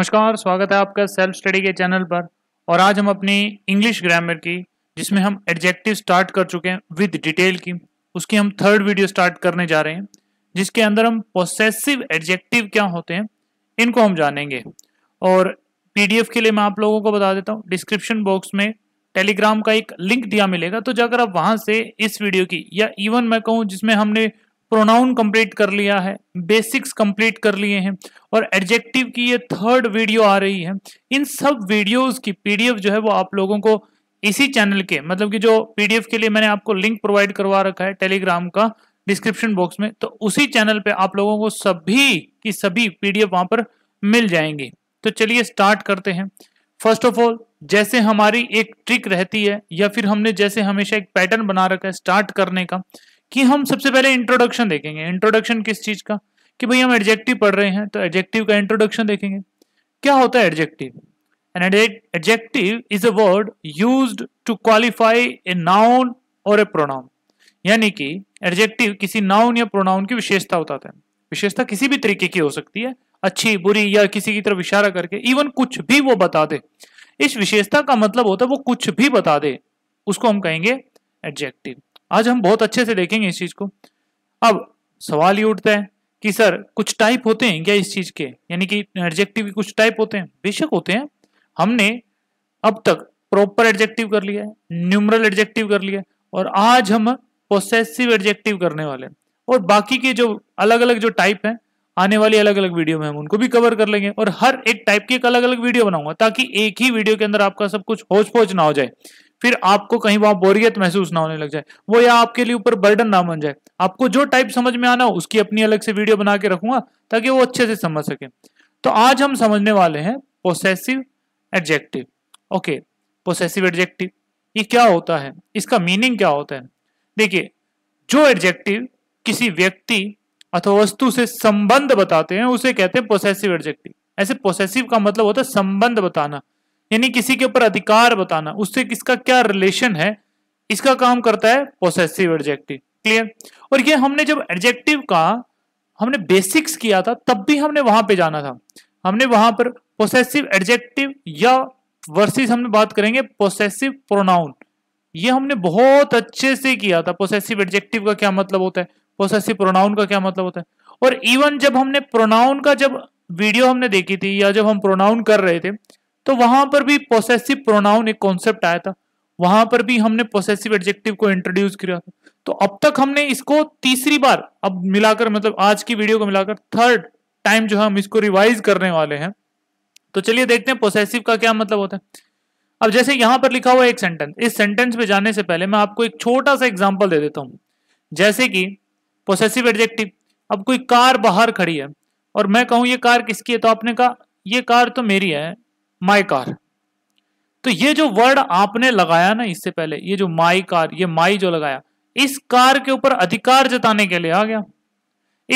नमस्कार स्वागत है आपका सेल्फ स्टडी के चैनल पर और आज हम अपनी इंग्लिश ग्रामर की जिसमें हम एडजेक्टिव स्टार्ट कर चुके हैं विद डिटेल की उसकी हम थर्ड वीडियो स्टार्ट करने जा रहे हैं जिसके अंदर हम पोसेसिव एडजेक्टिव क्या होते हैं इनको हम जानेंगे और पीडीएफ के लिए मैं आप लोगों को बता देता हूँ डिस्क्रिप्शन बॉक्स में टेलीग्राम का एक लिंक दिया मिलेगा तो जाकर आप वहाँ से इस वीडियो की या इवन मैं कहूँ जिसमें हमने प्रोनाउन कंप्लीट कर लिया है बेसिक्स कंप्लीट कर लिए हैं और एडजेक्टिव की ये थर्ड वीडियो आ रही है इन सब वीडियोस की पीडीएफ जो है वो आप लोगों को इसी चैनल के मतलब कि जो पीडीएफ के लिए मैंने आपको लिंक प्रोवाइड करवा रखा है टेलीग्राम का डिस्क्रिप्शन बॉक्स में तो उसी चैनल पे आप लोगों को सभी की सभी पीडीएफ वहां पर मिल जाएंगी तो चलिए स्टार्ट करते हैं फर्स्ट ऑफ ऑल जैसे हमारी एक ट्रिक रहती है या फिर हमने जैसे हमेशा एक पैटर्न बना रखा है स्टार्ट करने का कि हम सबसे पहले इंट्रोडक्शन देखेंगे इंट्रोडक्शन किस चीज का कि भाई हम एडजेक्टिव पढ़ रहे हैं तो एडजेक्टिव का इंट्रोडक्शन देखेंगे क्या होता है adjective an adjective is a word use to qualify a noun और ए प्रोनाउन यानी कि एडजेक्टिव किसी नाउन या प्रोनाउन की विशेषता होता है विशेषता किसी भी तरीके की हो सकती है अच्छी बुरी या किसी की तरफ इशारा करके इवन कुछ भी वो बता दे इस विशेषता का मतलब होता है वो कुछ भी बता दे उसको हम कहेंगे एडजेक्टिव आज हम बहुत अच्छे से देखेंगे इस चीज को अब सवाल ये उठता है कि सर कुछ टाइप होते हैं क्या इस चीज के यानी कि एडजेक्टिव कुछ टाइप होते हैं बेशक होते हैं हमने अब तक प्रॉपर एडजेक्टिव कर लिया है न्यूमरल एडजेक्टिव कर लिया और आज हम पोसेसिव एडजेक्टिव करने वाले हैं और बाकी के जो अलग अलग जो टाइप हैं आने वाली अलग अलग वीडियो में हम उनको भी कवर कर लेंगे और हर एक टाइप की एक अलग अलग वीडियो बनाऊंगा ताकि एक ही वीडियो के अंदर आपका सब कुछ होच पोच ना हो जाए फिर आपको कहीं वहां बोरियत महसूस ना होने लग जाए वो या आपके लिए ऊपर बर्डन ना बन जाए आपको जो टाइप समझ में आना हो उसकी अपनी अलग से वीडियो बना के रखूंगा ताकि वो अच्छे से समझ सके तो आज हम समझने वाले हैं possessive adjective okay possessive adjective ये क्या होता है इसका मीनिंग क्या होता है देखिए जो एडजेक्टिव किसी व्यक्ति अथवा वस्तु से संबंध बताते हैं उसे कहते हैं पोसेसिव एडजेक्टिव ऐसे पोसेसिव का मतलब होता है संबंध बताना यानी किसी के ऊपर अधिकार बताना उससे किसका क्या रिलेशन है इसका काम करता है पोसेसिव एडजेक्टिव क्लियर और ये हमने जब एडजेक्टिव का हमने बेसिक्स किया था तब भी हमने वहां पे जाना था हमने वहां पर पोसेसिव एडजेक्टिव या वर्सेस हमने बात करेंगे पोसेसिव प्रोनाउन ये हमने बहुत अच्छे से किया था पोसेसिव एडजेक्टिव का क्या मतलब होता है पोसेसिव प्रोनाउन का क्या मतलब होता है और इवन जब हमने प्रोनाउन का जब वीडियो हमने देखी थी या जब हम प्रोनाउन कर रहे थे तो वहां पर भी पोसेसिव प्रोनाउन एक कॉन्सेप्ट आया था वहां पर भी हमने पोसेसिव एडजेक्टिव को इंट्रोड्यूस किया था तो अब तक हमने इसको तीसरी बार अब मिलाकर मतलब आज की वीडियो को मिलाकर थर्ड टाइम जो है हम इसको रिवाइज करने वाले हैं तो चलिए देखते हैं पोसेसिव का क्या मतलब होता है अब जैसे यहां पर लिखा हुआ एक सेंटेंस इस सेंटेंस में जाने से पहले मैं आपको एक छोटा सा एग्जाम्पल दे देता हूँ जैसे कि पोसेसिव एडजेक्टिव अब कोई कार बाहर खड़ी है और मैं कहूं ये कार किसकी है तो आपने कहा ये कार तो मेरी है माई कार तो ये जो वर्ड आपने लगाया ना इससे पहले ये जो माई कार ये माई जो लगाया इस कार के ऊपर अधिकार जताने के लिए आ गया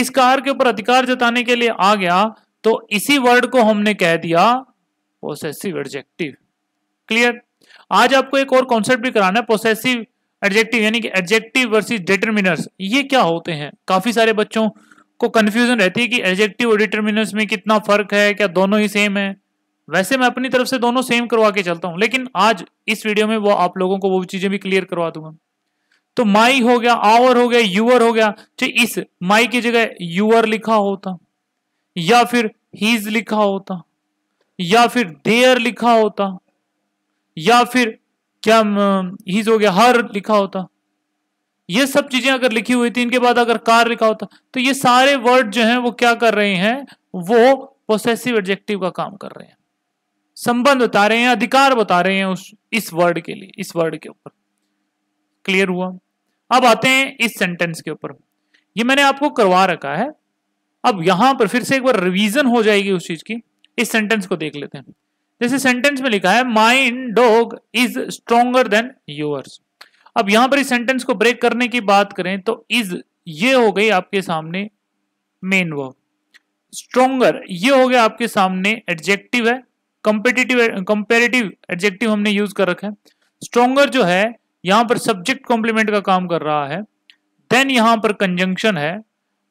इस कार के ऊपर अधिकार जताने के लिए आ गया तो इसी वर्ड को हमने कह दिया पोसेसिव एडजेक्टिव क्लियर आज आपको एक और कॉन्सेप्ट भी कराना है पोसेसिव एडजेक्टिव यानी कि एडजेक्टिव वर्सेस डिटर्मिनर्स ये क्या होते हैं काफी सारे बच्चों को कंफ्यूजन रहती है कि एडजेक्टिव और डिटर्मिनर्स में कितना फर्क है क्या दोनों ही सेम है वैसे मैं अपनी तरफ से दोनों सेम करवा के चलता हूं लेकिन आज इस वीडियो में वो आप लोगों को वो चीजें भी क्लियर करवा दूंगा तो माई हो गया आवर हो गया यूअर हो गया तो इस माई की जगह यूअर लिखा होता या फिर हीज लिखा होता या फिर देयर लिखा होता या फिर क्या हीज हो गया हर लिखा होता ये सब चीजें अगर लिखी हुई थी इनके बाद अगर कार लिखा होता तो ये सारे वर्ड जो हैं वो क्या कर रहे हैं वो पोसेसिव एडजेक्टिव का काम कर रहे हैं संबंध बता रहे हैं अधिकार बता रहे हैं उस इस वर्ड के लिए इस वर्ड के ऊपर क्लियर हुआ अब आते हैं इस सेंटेंस के ऊपर ये मैंने आपको करवा रखा है अब यहां पर फिर से एक बार रिवीजन हो जाएगी उस चीज की इस सेंटेंस को देख लेते हैं जैसे सेंटेंस में लिखा है my dog is stronger than yours अब यहां पर इस सेंटेंस को ब्रेक करने की बात करें तो इज ये हो गई आपके सामने मेन वर्ब स्ट्रोंगर ये हो गया आपके सामने एडजेक्टिव है कंपेटिटिव कंपेरेटिव एडजेक्टिव हमने यूज कर रखा है स्ट्रोंगर जो है यहां पर सब्जेक्ट कॉम्प्लीमेंट का काम कर रहा है देन यहां पर कंजंक्शन है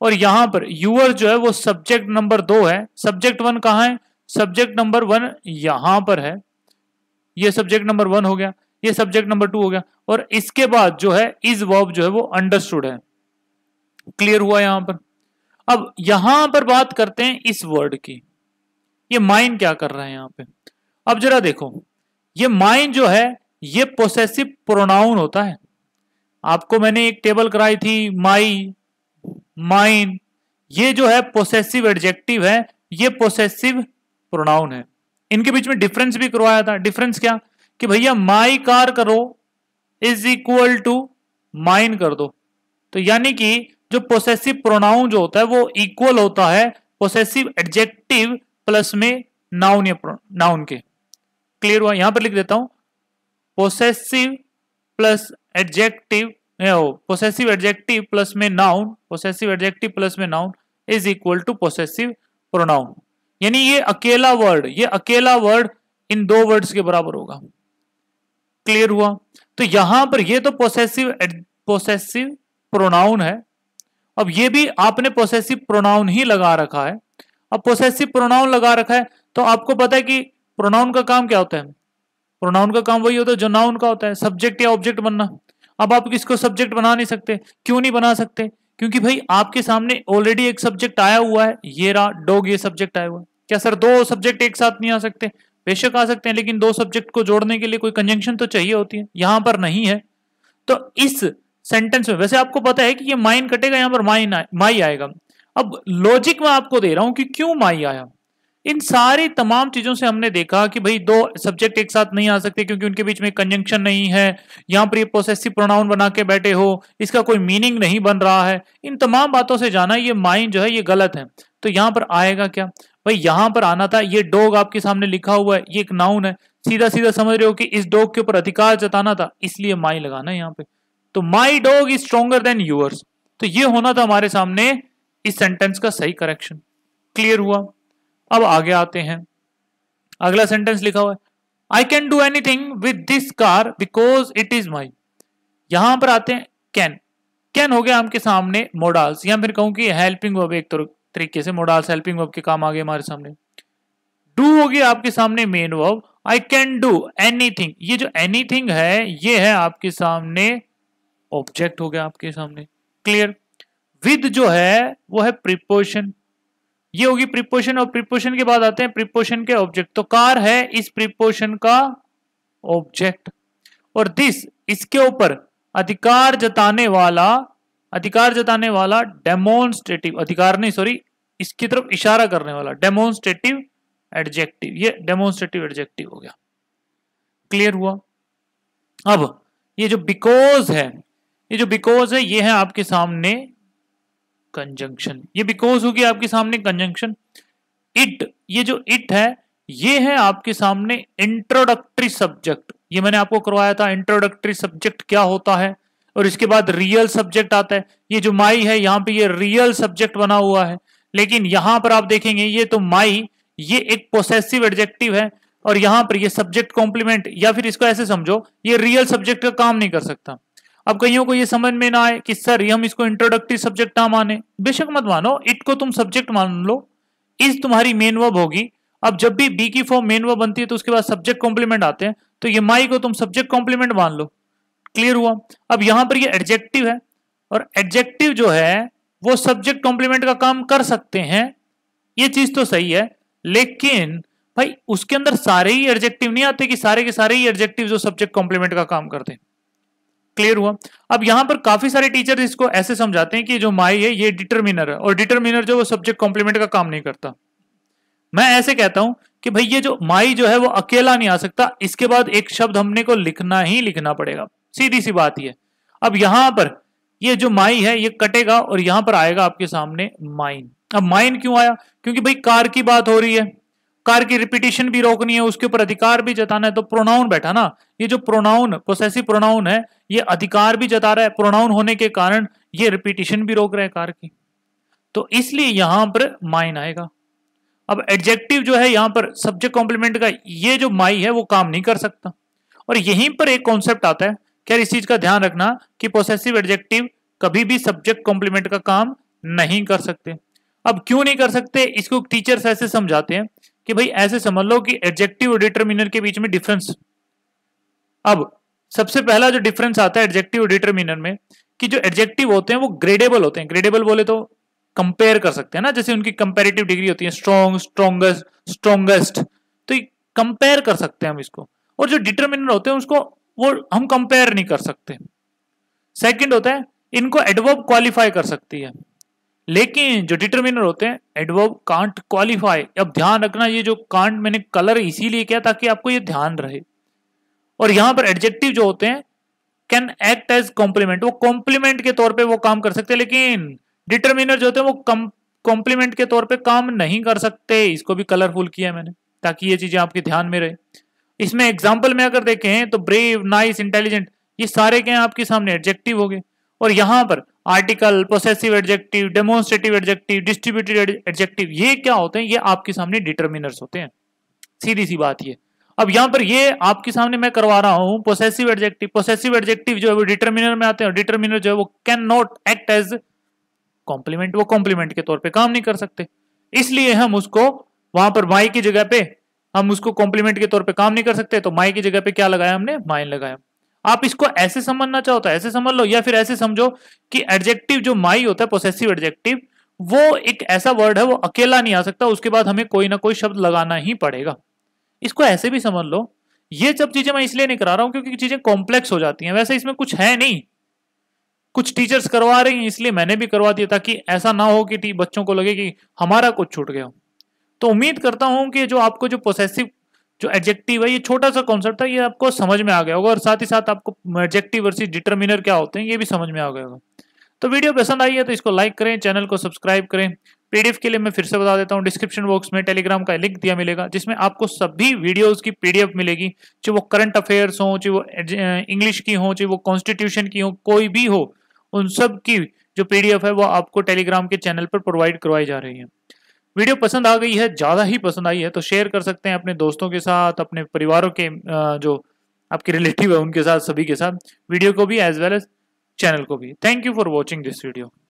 और यहां पर यूअर जो है वो सब्जेक्ट नंबर दो है सब्जेक्ट वन कहाँ है सब्जेक्ट नंबर वन यहां पर है ये सब्जेक्ट नंबर वन हो गया ये सब्जेक्ट नंबर टू हो गया और इसके बाद जो है इज वर्ब जो है वो अंडरस्टूड है क्लियर हुआ यहां पर अब यहां पर बात करते हैं इस वर्ड की ये माइन क्या कर रहा है यहां पे अब जरा देखो ये माइन जो है ये पोसेसिव प्रोनाउन होता है आपको मैंने एक टेबल कराई थी माई माइन ये जो है पोसेसिव एडजेक्टिव है ये पोसेसिव प्रोनाउन है इनके बीच में डिफरेंस भी करवाया था डिफरेंस क्या कि भैया माई कार करो इज इक्वल टू माइन कर दो तो यानी कि जो पोसेसिव प्रोनाउन जो होता है वो इक्वल होता है पोसेसिव एडजेक्टिव प्लस में नाउन या नाउन के क्लियर हुआ यहां पर लिख देता हूं possessive plus adjective possessive adjective plus में नाउन पोसेसिव एडजेक्टिव प्लस में noun is equal to possessive pronoun यानी ये अकेला वर्ड ये अकेला वर्ड इन दो वर्ड्स के बराबर होगा क्लियर हुआ तो यहां पर ये तो पोसेसिव पोसेसिव प्रोनाउन है अब ये भी आपने पोसेसिव प्रोनाउन ही लगा रखा है अब पोसेसिव प्रोनाउन लगा रखा है तो आपको पता है कि प्रोनाउन का काम क्या होता है प्रोनाउन का काम वही होता है जो नाउन का होता है सब्जेक्ट या ऑब्जेक्ट बनना अब आप किसको सब्जेक्ट बना नहीं सकते क्यों नहीं बना सकते क्योंकि भाई आपके सामने ऑलरेडी एक सब्जेक्ट आया हुआ है ये रहा डॉग ये सब्जेक्ट आया हुआ है क्या सर दो सब्जेक्ट एक साथ नहीं आ सकते बेशक आ सकते हैं लेकिन दो सब्जेक्ट को जोड़ने के लिए कोई कंजंक्शन तो चाहिए होती है यहां पर नहीं है तो इस सेंटेंस में वैसे आपको पता है कि ये माइन कटेगा यहाँ पर माइन माई आएगा अब लॉजिक मैं आपको दे रहा हूं कि क्यों माई आया इन सारी तमाम चीजों से हमने देखा कि भाई दो सब्जेक्ट एक साथ नहीं आ सकते क्योंकि उनके बीच में कंजंक्शन नहीं है यहां पर ये प्रोसेसिव प्रोनाउन बना के बैठे हो इसका कोई मीनिंग नहीं बन रहा है इन तमाम बातों से जाना ये माइन जो है ये गलत है तो यहां पर आएगा क्या भाई यहां पर आना था ये डोग आपके सामने लिखा हुआ है ये एक नाउन है सीधा सीधा समझ रहे हो कि इस डोग के ऊपर अधिकार जताना था इसलिए माई लगाना है यहाँ पे तो my dog is stronger than yours तो ये होना था हमारे सामने इस सेंटेंस का सही करेक्शन क्लियर हुआ अब आगे आते हैं अगला सेंटेंस लिखा हुआ है I can do anything with this car because it is my यहां पर आते हैं कैन कैन हो गया आपके सामने मोडाल्स या फिर कहूं कि हेल्पिंग वर्ब एक तरीके से मोडाल्स हेल्पिंग वर्ब के काम आ गए हमारे सामने डू हो गया आपके सामने main verb I can do anything ये जो एनीथिंग है ये है आपके सामने ऑब्जेक्ट हो गया आपके सामने क्लियर विद जो है वो है प्रिपोशन ये होगी प्रिपोशन और प्रिपोशन के बाद आते हैं प्रिपोशन के ऑब्जेक्ट तो कार है इस प्रिपोशन का ऑब्जेक्ट और दिस इसके ऊपर अधिकार जताने वाला अधिकार जताने वाला डेमोन्स्ट्रेटिव अधिकार नहीं सॉरी इसकी तरफ इशारा करने वाला डेमोन्स्ट्रेटिव एडजेक्टिव ये डेमोन्स्ट्रेटिव एडजेक्टिव हो गया क्लियर हुआ अब ये जो बिकॉज है ये जो बिकॉज है ये है आपके सामने कंजंक्शन ये बिकॉज होगी आपके सामने कंजंक्शन इट ये जो इट है ये है आपके सामने इंट्रोडक्टरी सब्जेक्ट ये मैंने आपको करवाया था इंट्रोडक्टरी सब्जेक्ट क्या होता है और इसके बाद रियल सब्जेक्ट आता है ये जो माई है यहाँ पे ये रियल सब्जेक्ट बना हुआ है लेकिन यहां पर आप देखेंगे ये तो माई ये एक पोसेसिव एडजेक्टिव है और यहां पर ये सब्जेक्ट कॉम्प्लीमेंट या फिर इसको ऐसे समझो ये रियल सब्जेक्ट का काम नहीं कर सकता अब कईयों को ये समझ में ना आए कि सर हम इसको इंट्रोडक्टिव सब्जेक्ट ना माने बेशक मत मानो इट को तुम सब्जेक्ट मान लो इज तुम्हारी मेन वर्ब होगी अब जब भी बी की फॉर्म मेन वर्ब बनती है तो उसके बाद सब्जेक्ट कॉम्प्लीमेंट आते हैं तो ये माई को तुम सब्जेक्ट कॉम्प्लीमेंट मान लो क्लियर हुआ अब यहां पर ये एडजेक्टिव है और एडजेक्टिव जो है वो सब्जेक्ट कॉम्प्लीमेंट का काम कर सकते हैं ये चीज तो सही है लेकिन भाई उसके अंदर सारे ही एडजेक्टिव नहीं आते कि सारे के सारे ही एडजेक्टिव जो सब्जेक्ट कॉम्प्लीमेंट का काम करते हैं क्लियर हुआ अब यहां पर काफी सारे टीचर इसको ऐसे समझाते हैं कि जो माई है ये डिटरमिनर है और डिटरमिनर जो वो सब्जेक्ट कॉम्प्लीमेंट का काम नहीं करता मैं ऐसे कहता हूं कि भाई ये जो माई जो है वो अकेला नहीं आ सकता इसके बाद एक शब्द हमने को लिखना ही लिखना पड़ेगा सीधी सी बात यह अब यहां पर ये जो माई है ये कटेगा और यहां पर आएगा आपके सामने माइन अब माइन क्यों आया क्योंकि भाई कार की बात हो रही है कार की रिपीटेशन भी रोकनी है उसके ऊपर अधिकार भी जताना है तो प्रोनाउन बैठा ना ये जो प्रोनाउन प्रोसेसिव प्रोनाउन है ये अधिकार भी जता रहा है प्रोनाउन होने के कारण ये रिपीटेशन भी रोक रहा है कार की तो इसलिए यहां पर माइन आएगा अब एडजेक्टिव जो है यहां पर सब्जेक्ट कॉम्प्लीमेंट का ये जो माई है वो काम नहीं कर सकता और यहीं पर एक कॉन्सेप्ट आता है खैर इस चीज का ध्यान रखना कि प्रोसेसिव एडजेक्टिव कभी भी सब्जेक्ट कॉम्प्लीमेंट का काम नहीं कर सकते अब क्यों नहीं कर सकते इसको टीचर्स ऐसे समझाते हैं कि भाई ऐसे समझ लो कि एडजेक्टिव और डिटर्मिनर के बीच में डिफरेंस अब सबसे पहला जो डिफरेंस आता है एडजेक्टिव और डिटर्मिनर में कि जो एडजेक्टिव होते हैं वो ग्रेडेबल होते हैं ग्रेडेबल बोले तो कंपेयर कर सकते हैं ना जैसे उनकी कंपेरेटिव डिग्री होती है स्ट्रॉन्ग स्ट्रॉन्गेस्ट स्ट्रॉन्गेस्ट तो कंपेयर कर सकते हैं हम इसको और जो डिटर्मिनर होते हैं उसको वो हम कंपेयर नहीं कर सकते सेकेंड होता है इनको एडवर्ब क्वालिफाई कर सकती है लेकिन जो डिटर्मिनर होते हैं एडवर्ब कांट क्वालिफाई अब ध्यान रखना ये जो कांट मैंने कलर इसीलिए किया ताकि आपको ये ध्यान रहे और यहां पर एडजेक्टिव जो होते हैं कैन एक्ट एज कॉम्प्लीमेंट वो कॉम्प्लीमेंट के तौर पे वो काम कर सकते हैं लेकिन डिटर्मिनर जो होते हैं वो कॉम्प्लीमेंट के तौर पर काम नहीं कर सकते इसको भी कलरफुल किया मैंने ताकि ये चीजें आपके ध्यान में रहे इसमें एग्जाम्पल में अगर देखें तो ब्रेव नाइस इंटेलिजेंट ये सारे क्या आपके सामने एडजेक्टिव हो गए और यहां पर article possessive adjective demonstrative adjective distributed adjective ये क्या होते हैं ये आपके सामने डिटर्मिनर्स होते हैं सीधी सी बात ये अब यहां पर ये आपके सामने मैं करवा रहा हूं पोसेसिव एडजेक्टिव पोसेसिव एडजेक्टिव जो है वो डिटर्मिनर में आते हैं डिटर्मिनर जो है वो can not act as complement वो कॉम्प्लीमेंट के तौर पे काम नहीं कर सकते इसलिए हम उसको वहां पर माई की जगह पे हम उसको कॉम्प्लीमेंट के तौर पे काम नहीं कर सकते तो माई की जगह पे क्या लगाया हमने माइन लगाया आप इसको ऐसे समझना चाहो तो ऐसे समझ लो या फिर ऐसे समझो कि एडजेक्टिव जो माई होता है पोसेसिव एडजेक्टिव वो एक ऐसा वर्ड है वो अकेला नहीं आ सकता उसके बाद हमें कोई ना कोई शब्द लगाना ही पड़ेगा इसको ऐसे भी समझ लो ये सब चीजें मैं इसलिए नहीं करा रहा हूं क्योंकि चीजें कॉम्प्लेक्स हो जाती हैं वैसे इसमें कुछ है नहीं कुछ टीचर्स करवा रही हैं इसलिए मैंने भी करवा दिया ताकि ऐसा ना हो कि बच्चों को लगे कि हमारा कुछ छूट गया तो उम्मीद करता हूं कि जो आपको जो पोसेसिव जो एडजेक्टिव है ये छोटा सा कॉन्सेप्ट था ये आपको समझ में आ गया होगा और साथ ही साथ आपको एडजेक्टिव वर्सेस डिटर्मिनर क्या होते हैं ये भी समझ में आ गया होगा तो वीडियो पसंद आई है तो इसको लाइक करें चैनल को सब्सक्राइब करें पीडीएफ के लिए मैं फिर से बता देता हूं डिस्क्रिप्शन बॉक्स में टेलीग्राम का लिंक दिया मिलेगा जिसमें आपको सभी वीडियोस की पीडीएफ मिलेगी चाहे वो करंट अफेयर्स हो चाहे वो इंग्लिश की हो चाहे वो कॉन्स्टिट्यूशन की हो कोई भी हो उन सब की जो पीडीएफ है वो आपको टेलीग्राम के चैनल पर प्रोवाइड करवाई जा रही है वीडियो पसंद आ गई है ज़्यादा ही पसंद आई है तो शेयर कर सकते हैं अपने दोस्तों के साथ अपने परिवारों के जो आपके रिलेटिव है उनके साथ सभी के साथ वीडियो को भी एज वेल एज चैनल को भी thank you for watching this video